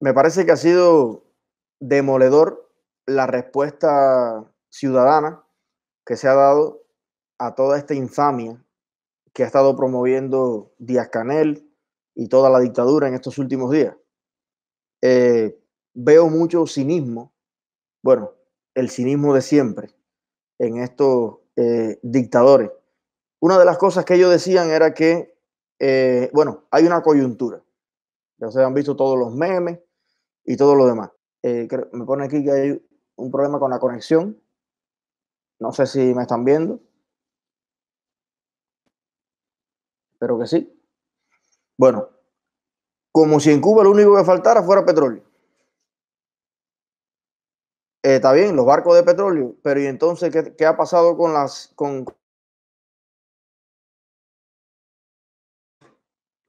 Me parece que ha sido demoledor la respuesta ciudadana que se ha dado a toda esta infamia que ha estado promoviendo Díaz Canel y toda la dictadura en estos últimos días. Eh, veo mucho cinismo, bueno, el cinismo de siempre en estos eh, dictadores. Una de las cosas que ellos decían era que eh, bueno, hay una coyuntura. Ya se han visto todos los memes y todo lo demás. Eh, me pone aquí que hay un problema con la conexión. No sé si me están viendo. Pero que sí. Bueno, como si en Cuba lo único que faltara fuera petróleo. Eh, está bien, los barcos de petróleo, pero ¿y entonces qué, qué ha pasado con, las, con,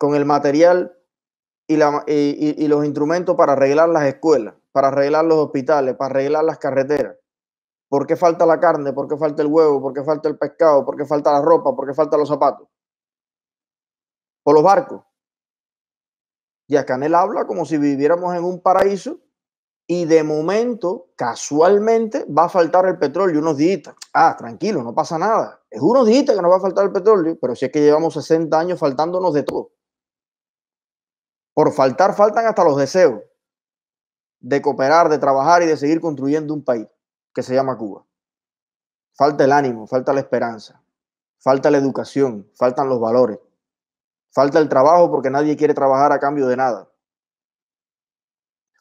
con el material y, los instrumentos para arreglar las escuelas, para arreglar los hospitales, para arreglar las carreteras. ¿Por qué falta la carne? ¿Por qué falta el huevo? ¿Por qué falta el pescado? ¿Por qué falta la ropa? ¿Por qué faltan los zapatos? ¿O los barcos? Y acá en él habla como si viviéramos en un paraíso y de momento, casualmente, va a faltar el petróleo unos días. Ah, tranquilo, no pasa nada. Es unos días que nos va a faltar el petróleo, pero si es que llevamos 60 años faltándonos de todo. Por faltar, faltan hasta los deseos de cooperar, de trabajar y de seguir construyendo un país que se llama Cuba. Falta el ánimo, falta la esperanza, falta la educación, faltan los valores, falta el trabajo porque nadie quiere trabajar a cambio de nada.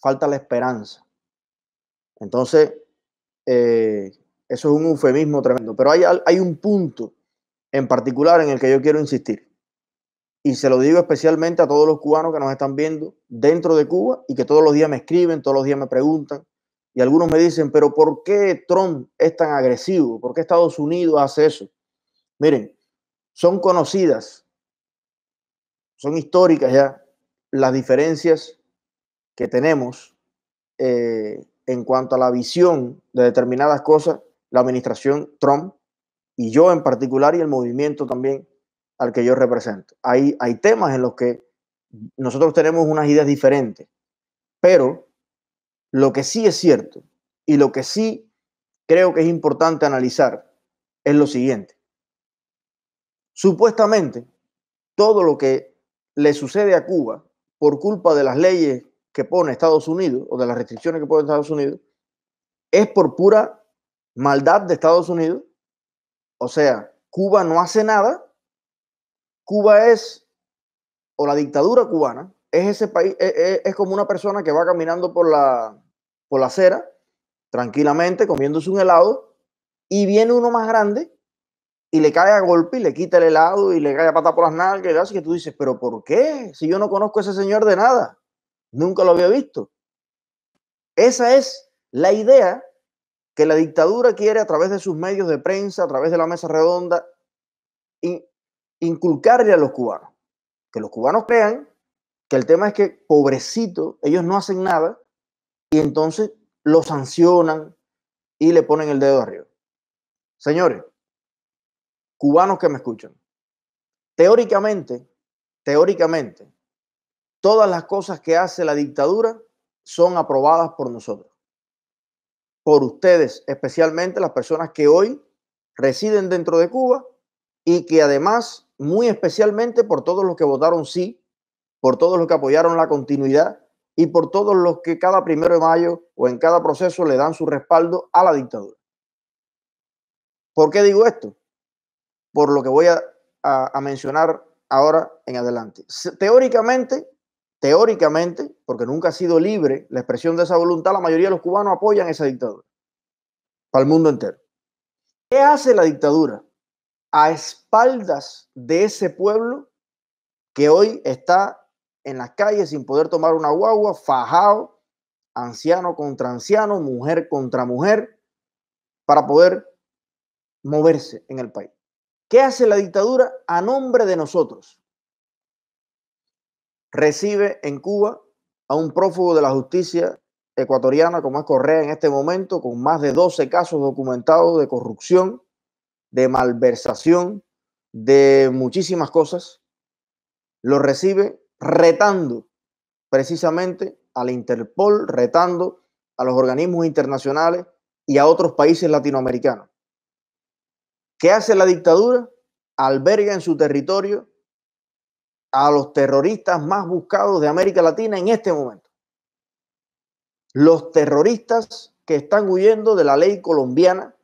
Falta la esperanza. Entonces, eh, eso es un eufemismo tremendo, pero hay un punto en particular en el que yo quiero insistir y se lo digo especialmente a todos los cubanos que nos están viendo dentro de Cuba y que todos los días me escriben, todos los días me preguntan. Y algunos me dicen, pero ¿por qué Trump es tan agresivo? ¿Por qué Estados Unidos hace eso? Miren, son conocidas, son históricas ya las diferencias que tenemos eh, en cuanto a la visión de determinadas cosas, la administración Trump y yo en particular y el movimiento también al que yo represento. Hay, hay temas en los que nosotros tenemos unas ideas diferentes, pero lo que sí es cierto y lo que sí creo que es importante analizar es lo siguiente. Supuestamente, todo lo que le sucede a Cuba por culpa de las leyes que pone Estados Unidos o de las restricciones que pone Estados Unidos es por pura maldad de Estados Unidos. O sea, Cuba no hace nada Cuba es, o la dictadura cubana, es ese país, e, e, es, como una persona que va caminando por la, por la acera, tranquilamente, comiéndose un helado, y viene uno más grande y le cae a golpe y le quita el helado y le cae a pata por las nalgas, y que tú dices, pero ¿por qué? Si yo no conozco a ese señor de nada, nunca lo había visto. Esa es la idea que la dictadura quiere a través de sus medios de prensa, a través de la mesa redonda, inculcarle a los cubanos, que los cubanos crean que el tema es que, pobrecito, ellos no hacen nada y entonces lo sancionan y le ponen el dedo arriba. Señores, cubanos que me escuchan, teóricamente, teóricamente, todas las cosas que hace la dictadura son aprobadas por nosotros, por ustedes, especialmente las personas que hoy residen dentro de Cuba y que además, muy especialmente por todos los que votaron sí, por todos los que apoyaron la continuidad y por todos los que cada primero de mayo o en cada proceso le dan su respaldo a la dictadura. ¿Por qué digo esto? Por lo que voy a, mencionar ahora en adelante. Teóricamente, teóricamente, porque nunca ha sido libre la expresión de esa voluntad, la mayoría de los cubanos apoyan esa dictadura para el mundo entero. ¿Qué hace la dictadura? a espaldas de ese pueblo que hoy está en las calles sin poder tomar una guagua, fajado, anciano contra anciano, mujer contra mujer, para poder moverse en el país. ¿Qué hace la dictadura a nombre de nosotros? Recibe en Cuba a un prófugo de la justicia ecuatoriana como es Correa en este momento, con más de 12 casos documentados de corrupción de malversación, de muchísimas cosas, lo recibe retando precisamente la Interpol, retando a los organismos internacionales y a otros países latinoamericanos. ¿Qué hace la dictadura? Alberga en su territorio a los terroristas más buscados de América Latina en este momento. Los terroristas que están huyendo de la ley colombiana,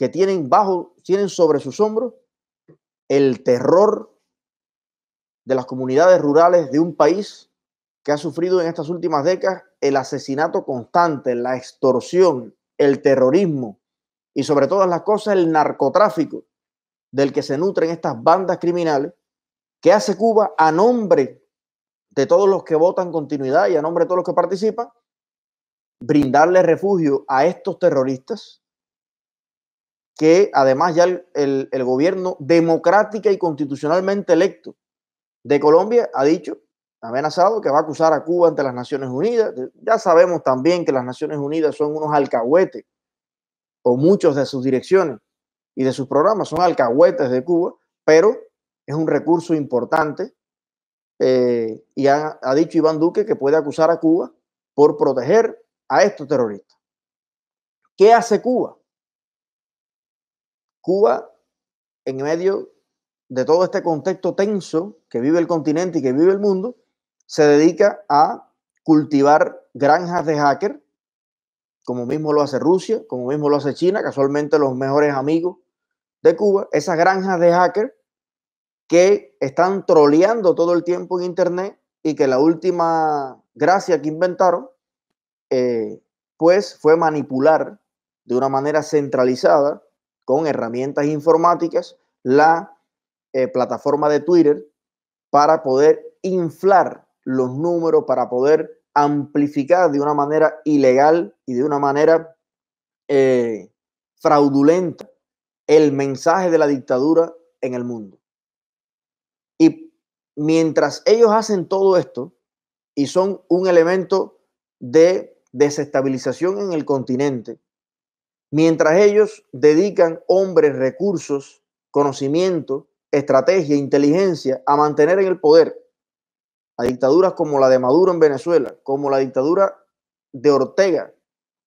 que tienen bajo, tienen sobre sus hombros el terror de las comunidades rurales de un país que ha sufrido en estas últimas décadas el asesinato constante, la extorsión, el terrorismo y sobre todas las cosas el narcotráfico del que se nutren estas bandas criminales que hace Cuba a nombre de todos los que votan continuidad y a nombre de todos los que participan, brindarle refugio a estos terroristas que además ya el, gobierno democrática y constitucionalmente electo de Colombia ha dicho, ha amenazado que va a acusar a Cuba ante las Naciones Unidas. Ya sabemos también que las Naciones Unidas son unos alcahuetes, o muchos de sus direcciones y de sus programas son alcahuetes de Cuba, pero es un recurso importante. Eh, y ha, ha dicho Iván Duque que puede acusar a Cuba por proteger a estos terroristas. ¿Qué hace Cuba? Cuba, en medio de todo este contexto tenso que vive el continente y que vive el mundo, se dedica a cultivar granjas de hacker, como mismo lo hace Rusia, como mismo lo hace China, casualmente los mejores amigos de Cuba, esas granjas de hacker que están troleando todo el tiempo en Internet y que la última gracia que inventaron, eh, pues fue manipular de una manera centralizada con herramientas informáticas la eh, plataforma de Twitter para poder inflar los números, para poder amplificar de una manera ilegal y de una manera eh, fraudulenta el mensaje de la dictadura en el mundo. Y mientras ellos hacen todo esto y son un elemento de desestabilización en el continente, Mientras ellos dedican hombres, recursos, conocimiento, estrategia, inteligencia a mantener en el poder a dictaduras como la de Maduro en Venezuela, como la dictadura de Ortega,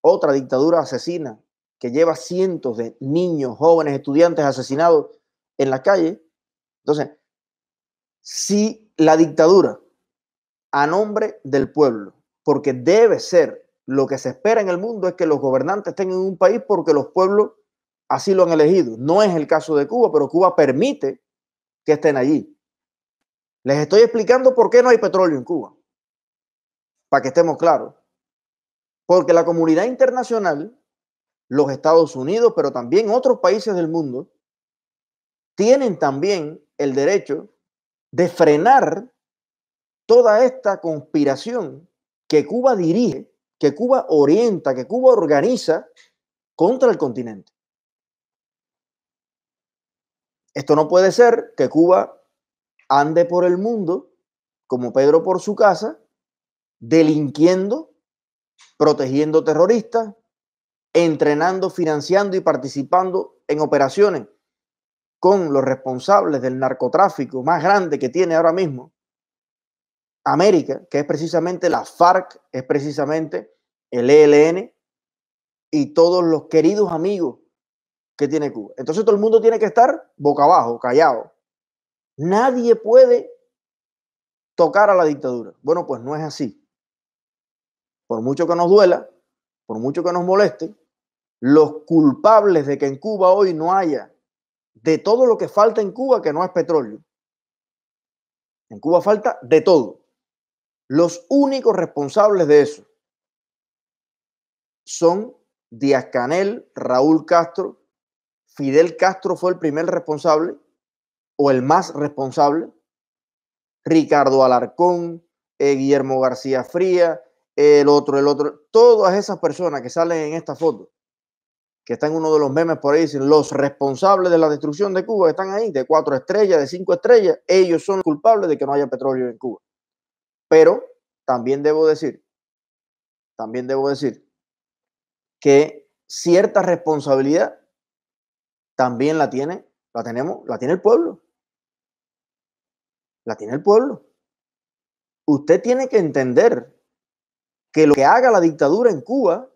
otra dictadura asesina que lleva cientos de niños, jóvenes, estudiantes asesinados en la calle. Entonces, si la dictadura a nombre del pueblo, porque debe ser lo que se espera en el mundo es que los gobernantes estén en un país porque los pueblos así lo han elegido. No es el caso de Cuba, pero Cuba permite que estén allí. Les estoy explicando por qué no hay petróleo en Cuba, para que estemos claros. Porque la comunidad internacional, los Estados Unidos, pero también otros países del mundo, tienen también el derecho de frenar toda esta conspiración que Cuba dirige que Cuba orienta, que Cuba organiza contra el continente. Esto no puede ser que Cuba ande por el mundo como Pedro por su casa, delinquiendo, protegiendo terroristas, entrenando, financiando y participando en operaciones con los responsables del narcotráfico más grande que tiene ahora mismo América, que es precisamente la FARC, es precisamente el ELN y todos los queridos amigos que tiene Cuba. Entonces todo el mundo tiene que estar boca abajo, callado. Nadie puede tocar a la dictadura. Bueno, pues no es así. Por mucho que nos duela, por mucho que nos moleste, los culpables de que en Cuba hoy no haya de todo lo que falta en Cuba, que no es petróleo. En Cuba falta de todo los únicos responsables de eso son Díaz Canel, Raúl Castro, Fidel Castro fue el primer responsable o el más responsable, Ricardo Alarcón, eh, Guillermo García Fría, el otro, el otro, todas esas personas que salen en esta foto, que están en uno de los memes por ahí, dicen los responsables de la destrucción de Cuba, que están ahí, de cuatro estrellas, de cinco estrellas, ellos son culpables de que no haya petróleo en Cuba. Pero también debo decir, también debo decir que cierta responsabilidad también la tiene, la tenemos, la tiene el pueblo. La tiene el pueblo. Usted tiene que entender que lo que haga la dictadura en Cuba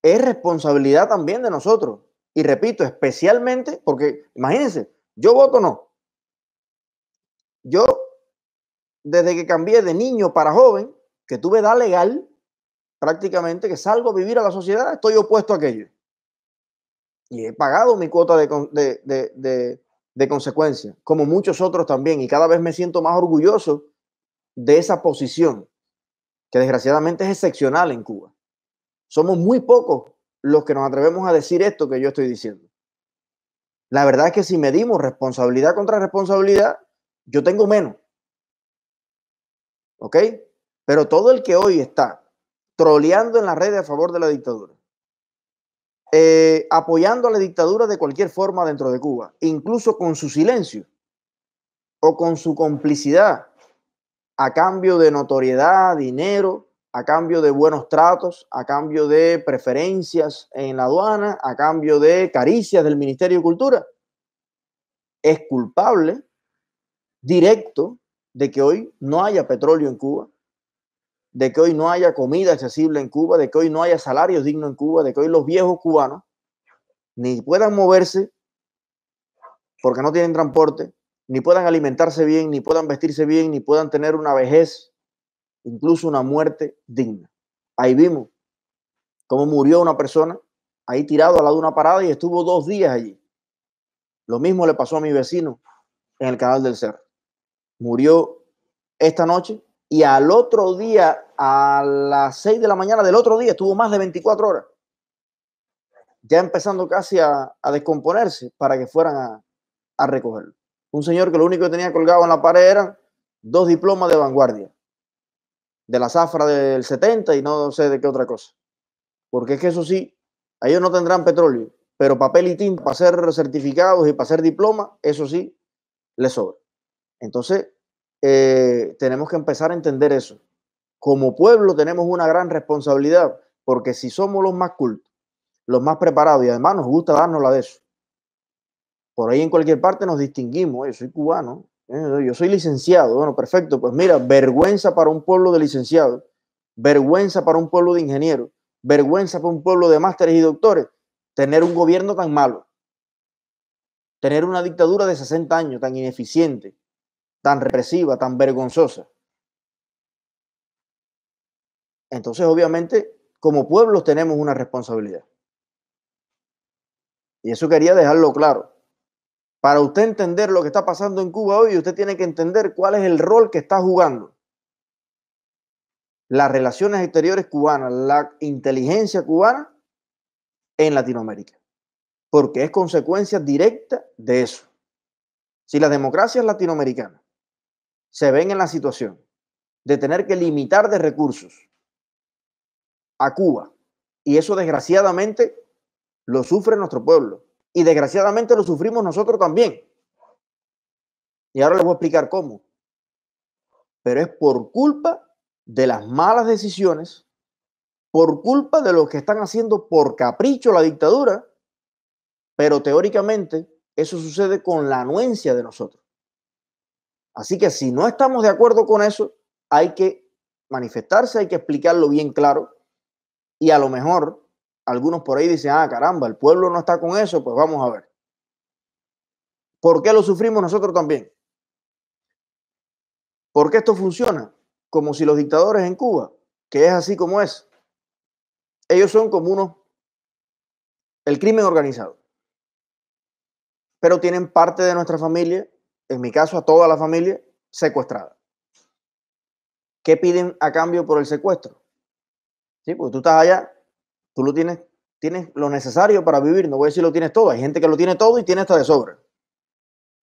es responsabilidad también de nosotros. Y repito, especialmente porque, imagínense, yo voto no. Yo desde que cambié de niño para joven, que tuve edad legal, prácticamente, que salgo a vivir a la sociedad, estoy opuesto a aquello. Y he pagado mi cuota de, consecuencia, como muchos otros también, y cada vez me siento más orgulloso de esa posición, que desgraciadamente es excepcional en Cuba. Somos muy pocos los que nos atrevemos a decir esto que yo estoy diciendo. La verdad es que si medimos responsabilidad contra responsabilidad, yo tengo menos. ¿Ok? Pero todo el que hoy está troleando en las redes a favor de la dictadura, eh, apoyando a la dictadura de cualquier forma dentro de Cuba, incluso con su silencio o con su complicidad a cambio de notoriedad, dinero, a cambio de buenos tratos, a cambio de preferencias en la aduana, a cambio de caricias del Ministerio de Cultura, es culpable, directo, de que hoy no haya petróleo en Cuba, de que hoy no haya comida accesible en Cuba, de que hoy no haya salarios dignos en Cuba, de que hoy los viejos cubanos ni puedan moverse porque no tienen transporte, ni puedan alimentarse bien, ni puedan vestirse bien, ni puedan tener una vejez, incluso una muerte digna. Ahí vimos cómo murió una persona ahí tirado al lado de una parada y estuvo dos días allí. Lo mismo le pasó a mi vecino en el canal del Cerro murió esta noche y al otro día, a las 6 de la mañana del otro día, estuvo más de 24 horas, ya empezando casi a, descomponerse para que fueran a, a recogerlo. Un señor que lo único que tenía colgado en la pared eran dos diplomas de vanguardia, de la zafra del 70 y no sé de qué otra cosa. Porque es que eso sí, ellos no tendrán petróleo, pero papel y tinta para hacer certificados y para hacer diploma, eso sí, les sobra. Entonces, eh, tenemos que empezar a entender eso. Como pueblo tenemos una gran responsabilidad, porque si somos los más cultos, los más preparados, y además nos gusta darnos la de eso. Por ahí en cualquier parte nos distinguimos, yo soy cubano, eh, yo soy licenciado, bueno, perfecto, pues mira, vergüenza para un pueblo de licenciados, vergüenza para un pueblo de ingenieros, vergüenza para un pueblo de másteres y doctores, tener un gobierno tan malo, tener una dictadura de 60 años tan ineficiente, tan represiva, tan vergonzosa. Entonces, obviamente, como pueblos tenemos una responsabilidad. Y eso quería dejarlo claro. Para usted entender lo que está pasando en Cuba hoy, usted tiene que entender cuál es el rol que está jugando. Las relaciones exteriores cubanas, la inteligencia cubana en Latinoamérica. Porque es consecuencia directa de eso. Si las democracias latinoamericana se ven en la situación de tener que limitar de recursos a Cuba. Y eso desgraciadamente lo sufre nuestro pueblo. Y desgraciadamente lo sufrimos nosotros también. Y ahora les voy a explicar cómo. Pero es por culpa de las malas decisiones, por culpa de lo que están haciendo por capricho la dictadura, pero teóricamente eso sucede con la anuencia de nosotros. Así que si no estamos de acuerdo con eso, hay que manifestarse, hay que explicarlo bien claro. Y a lo mejor algunos por ahí dicen, ah, caramba, el pueblo no está con eso, pues vamos a ver. ¿Por qué lo sufrimos nosotros también? ¿Por qué esto funciona? Como si los dictadores en Cuba, que es así como es, ellos son como unos, el crimen organizado, pero tienen parte de nuestra familia en mi caso a toda la familia, secuestrada. ¿Qué piden a cambio por el secuestro? Sí, porque tú estás allá, tú lo tienes, tienes lo necesario para vivir, no voy a decir lo tienes todo, hay gente que lo tiene todo y tiene hasta de sobra.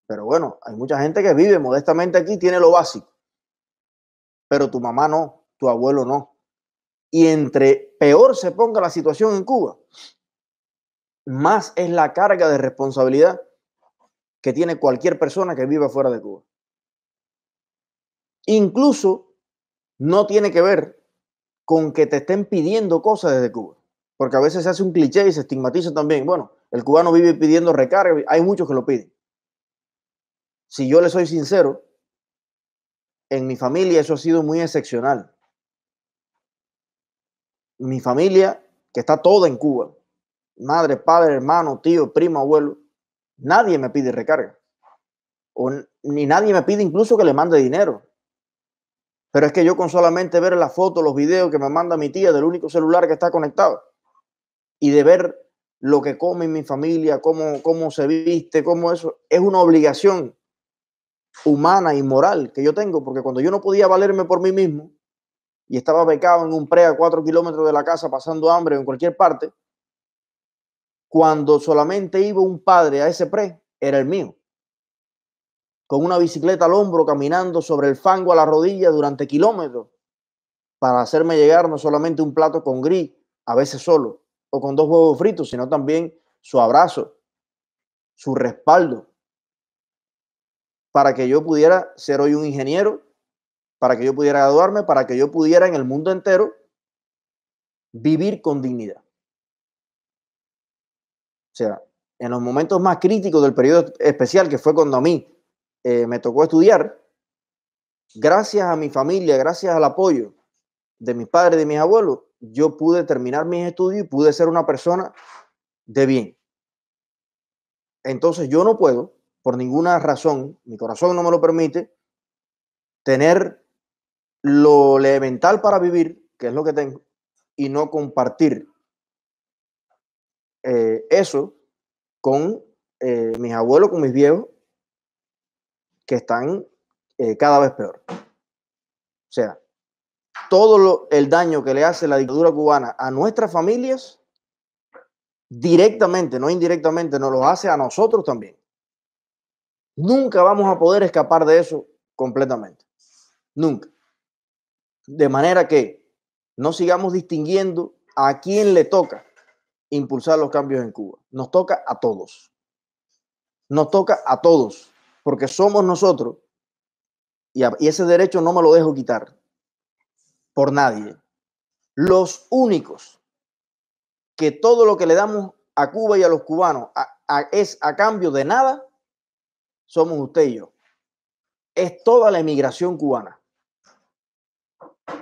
Pero bueno, hay mucha gente que vive modestamente aquí, tiene lo básico. Pero tu mamá no, tu abuelo no. Y entre peor se ponga la situación en Cuba, más es la carga de responsabilidad que tiene cualquier persona que vive fuera de Cuba. Incluso no tiene que ver con que te estén pidiendo cosas desde Cuba, porque a veces se hace un cliché y se estigmatiza también. Bueno, el cubano vive pidiendo recarga, hay muchos que lo piden. Si yo le soy sincero, en mi familia eso ha sido muy excepcional. Mi familia, que está toda en Cuba, madre, padre, hermano, tío, primo, abuelo, Nadie me pide recarga. O ni nadie me pide incluso que le mande dinero. Pero es que yo con solamente ver las fotos, los videos que me manda mi tía del único celular que está conectado y de ver lo que come mi familia, cómo, cómo se viste, cómo eso, es una obligación humana y moral que yo tengo, porque cuando yo no podía valerme por mí mismo y estaba becado en un pre a cuatro kilómetros de la casa pasando hambre en cualquier parte, cuando solamente iba un padre a ese pre, era el mío. Con una bicicleta al hombro, caminando sobre el fango a la rodilla durante kilómetros, para hacerme llegar no solamente un plato con gris, a veces solo, o con dos huevos fritos, sino también su abrazo, su respaldo, para que yo pudiera ser hoy un ingeniero, para que yo pudiera graduarme, para que yo pudiera en el mundo entero vivir con dignidad. O sea, en los momentos más críticos del periodo especial, que fue cuando a mí eh, me tocó estudiar, gracias a mi familia, gracias al apoyo de mis padres, de mis abuelos, yo pude terminar mis estudios y pude ser una persona de bien. Entonces yo no puedo, por ninguna razón, mi corazón no me lo permite, tener lo elemental para vivir, que es lo que tengo, y no compartir eh, eso con eh, mis abuelos, con mis viejos, que están eh, cada vez peor. O sea, todo el daño que le hace la dictadura cubana a nuestras familias, directamente, no indirectamente, nos lo hace a nosotros también. Nunca vamos a poder escapar de eso completamente. Nunca. De manera que no sigamos distinguiendo a quién le toca impulsar los cambios en Cuba. Nos toca a todos. Nos toca a todos, porque somos nosotros y, ese derecho no me lo dejo quitar por nadie. Los únicos que todo lo que le damos a Cuba y a los cubanos es a cambio de nada, somos usted y yo. Es toda la emigración cubana.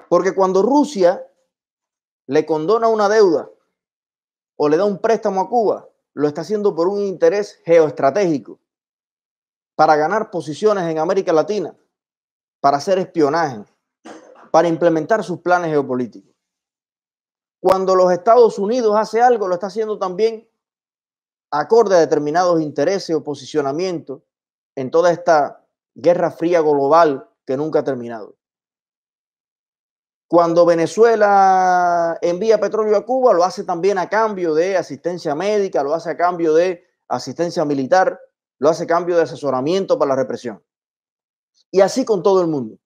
Porque cuando Rusia le condona una deuda o le da un préstamo a Cuba, lo está haciendo por un interés geoestratégico, para ganar posiciones en América Latina, para hacer espionaje, para implementar sus planes geopolíticos. Cuando los Estados Unidos hace algo, lo está haciendo también acorde a determinados intereses o posicionamientos en toda esta guerra fría global que nunca ha terminado. Cuando Venezuela envía petróleo a Cuba, lo hace también a cambio de asistencia médica, lo hace a cambio de asistencia militar, lo hace a cambio de asesoramiento para la represión. Y así con todo el mundo.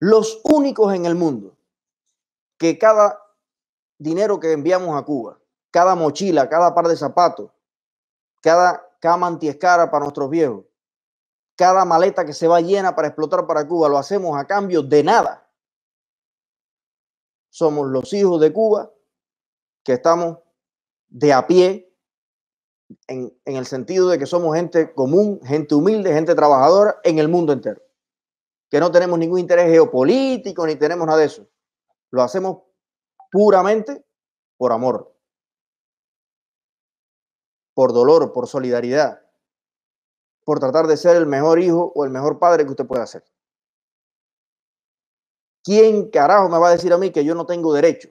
Los únicos en el mundo que cada dinero que enviamos a Cuba, cada mochila, cada par de zapatos, cada cama antiescara para nuestros viejos, cada maleta que se va llena para explotar para Cuba, lo hacemos a cambio de nada. Somos los hijos de Cuba que estamos de a pie en, el sentido de que somos gente común, gente humilde, gente trabajadora en el mundo entero. Que no tenemos ningún interés geopolítico ni tenemos nada de eso. Lo hacemos puramente por amor, por dolor, por solidaridad, por tratar de ser el mejor hijo o el mejor padre que usted pueda ser. ¿Quién carajo me va a decir a mí que yo no tengo derecho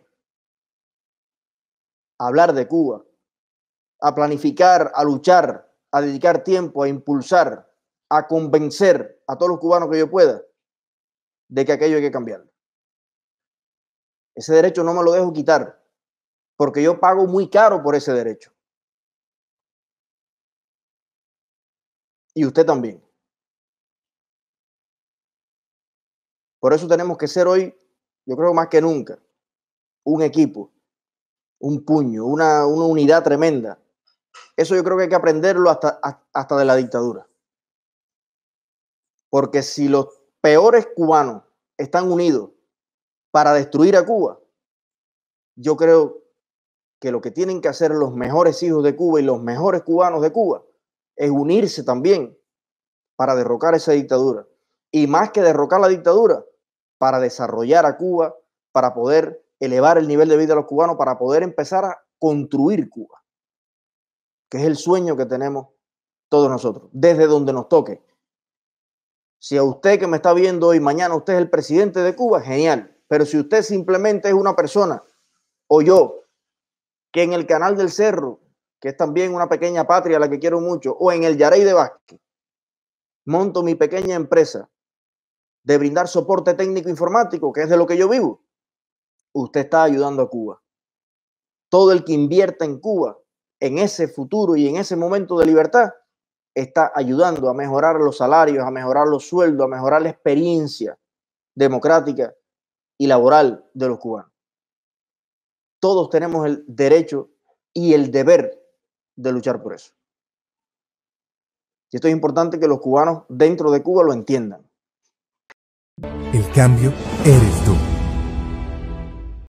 a hablar de Cuba, a planificar, a luchar, a dedicar tiempo, a impulsar, a convencer a todos los cubanos que yo pueda de que aquello hay que cambiarlo? Ese derecho no me lo dejo quitar, porque yo pago muy caro por ese derecho. y usted también. Por eso tenemos que ser hoy, yo creo más que nunca, un equipo, un puño, una, unidad tremenda. Eso yo creo que hay que aprenderlo hasta de la dictadura. Porque si los peores cubanos están unidos para destruir a Cuba, yo creo que lo que tienen que hacer los mejores hijos de Cuba y los mejores cubanos de Cuba es unirse también para derrocar esa dictadura. Y más que derrocar la dictadura, para desarrollar a Cuba, para poder elevar el nivel de vida de los cubanos, para poder empezar a construir Cuba, que es el sueño que tenemos todos nosotros, desde donde nos toque. Si a usted que me está viendo hoy, mañana usted es el presidente de Cuba, genial. Pero si usted simplemente es una persona, o yo, que en el canal del Cerro que es también una pequeña patria a la que quiero mucho, o en el Yarey de Vázquez, monto mi pequeña empresa de brindar soporte técnico informático, que es de lo que yo vivo, usted está ayudando a Cuba. Todo el que invierta en Cuba, en ese futuro y en ese momento de libertad, está ayudando a mejorar los salarios, a mejorar los sueldos, a mejorar la experiencia democrática y laboral de los cubanos. Todos tenemos el derecho y el deber de luchar por eso. Y esto es importante que los cubanos dentro de Cuba lo entiendan. El cambio eres tú.